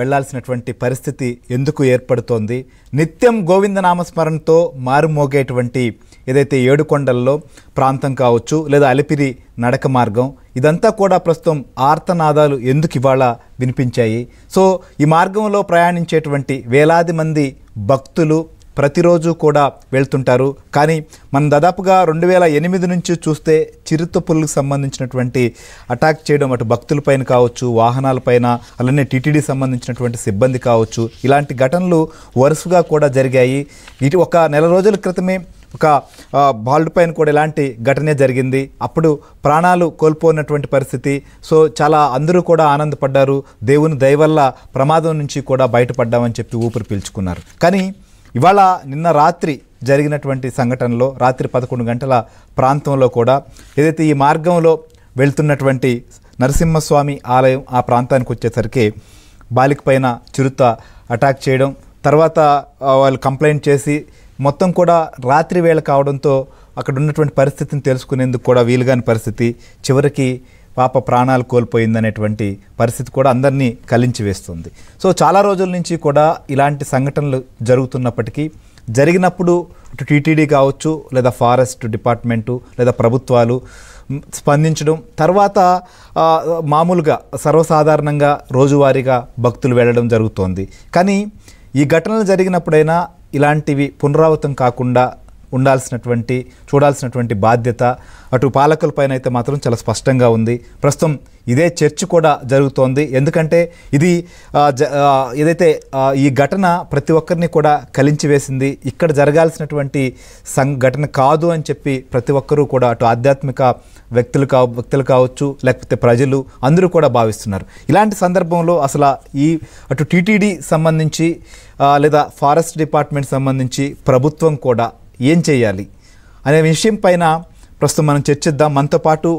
వెళ్లాల్సినటువంటి పరిస్థితి ఎందుకు ఏర్పడుతోంది నిత్యం గోవిందనామస్మరణతో మారుమోగేటువంటి ఏదైతే ఏడుకొండల్లో ప్రాంతం కావచ్చు లేదా అలిపిరి నడక మార్గం ఇదంతా కూడా ప్రస్తుతం ఆర్తనాదాలు ఎందుకు ఇవాళ వినిపించాయి సో ఈ మార్గంలో ప్రయాణించేటువంటి వేలాది మంది భక్తులు ప్రతిరోజు కూడా వెళ్తుంటారు కానీ మనం దాదాపుగా రెండు వేల ఎనిమిది నుంచి చూస్తే చిరుతపుల్లకు సంబంధించినటువంటి అటాక్ చేయడం అటు భక్తులపైన కావచ్చు వాహనాలపైన అలానే టీటీడీ సంబంధించినటువంటి సిబ్బంది కావచ్చు ఇలాంటి ఘటనలు వరుసగా కూడా జరిగాయి ఇటు ఒక నెల రోజుల క్రితమే ఒక బాల్డ్ పైన కూడా ఇలాంటి ఘటనే జరిగింది అప్పుడు ప్రాణాలు కోల్పోయినటువంటి పరిస్థితి సో చాలా అందరూ కూడా ఆనందపడ్డారు దేవుని దయవల్ల ప్రమాదం నుంచి కూడా బయటపడ్డామని చెప్పి ఊపిరి పీల్చుకున్నారు కానీ ఇవాళ నిన్న రాత్రి జరిగినటువంటి సంఘటనలో రాత్రి పదకొండు గంటల ప్రాంతంలో కూడా ఏదైతే ఈ మార్గంలో వెళ్తున్నటువంటి నరసింహస్వామి ఆలయం ఆ ప్రాంతానికి వచ్చేసరికి బాలిక పైన చిరుత అటాక్ చేయడం తర్వాత వాళ్ళు కంప్లైంట్ చేసి మొత్తం కూడా రాత్రి వేళ కావడంతో అక్కడ ఉన్నటువంటి పరిస్థితిని తెలుసుకునేందుకు కూడా వీలుగాని పరిస్థితి చివరికి పాప ప్రాణాలు కోల్పోయిందనేటువంటి పరిస్థితి కూడా అందరినీ కలించి వేస్తుంది సో చాలా రోజుల నుంచి కూడా ఇలాంటి సంఘటనలు జరుగుతున్నప్పటికీ జరిగినప్పుడు అటు టీటీడీ కావచ్చు లేదా ఫారెస్ట్ డిపార్ట్మెంటు లేదా ప్రభుత్వాలు స్పందించడం తర్వాత మామూలుగా సర్వసాధారణంగా రోజువారీగా భక్తులు వెళ్ళడం జరుగుతోంది కానీ ఈ ఘటనలు జరిగినప్పుడైనా ఇలాంటివి పునరావృతం కాకుండా ఉండాల్సినటువంటి చూడాల్సినటువంటి బాధ్యత అటు పాలకులపైన అయితే మాత్రం చాలా స్పష్టంగా ఉంది ప్రస్తుతం ఇదే చర్చ కూడా జరుగుతోంది ఎందుకంటే ఇది ఏదైతే ఈ ఘటన ప్రతి ఒక్కరిని కూడా వేసింది ఇక్కడ జరగాల్సినటువంటి సంఘటన కాదు అని చెప్పి ప్రతి ఒక్కరూ కూడా అటు ఆధ్యాత్మిక వ్యక్తులు కావ వ్యక్తులు కావచ్చు లేకపోతే ప్రజలు అందరూ కూడా భావిస్తున్నారు ఇలాంటి సందర్భంలో అసలు ఈ అటు టీటీడీ సంబంధించి లేదా ఫారెస్ట్ డిపార్ట్మెంట్ సంబంధించి ప్రభుత్వం కూడా ఏం చేయాలి అనే విషయం పైన ప్రస్తుతం మనం చర్చిద్దాం మనతో పాటు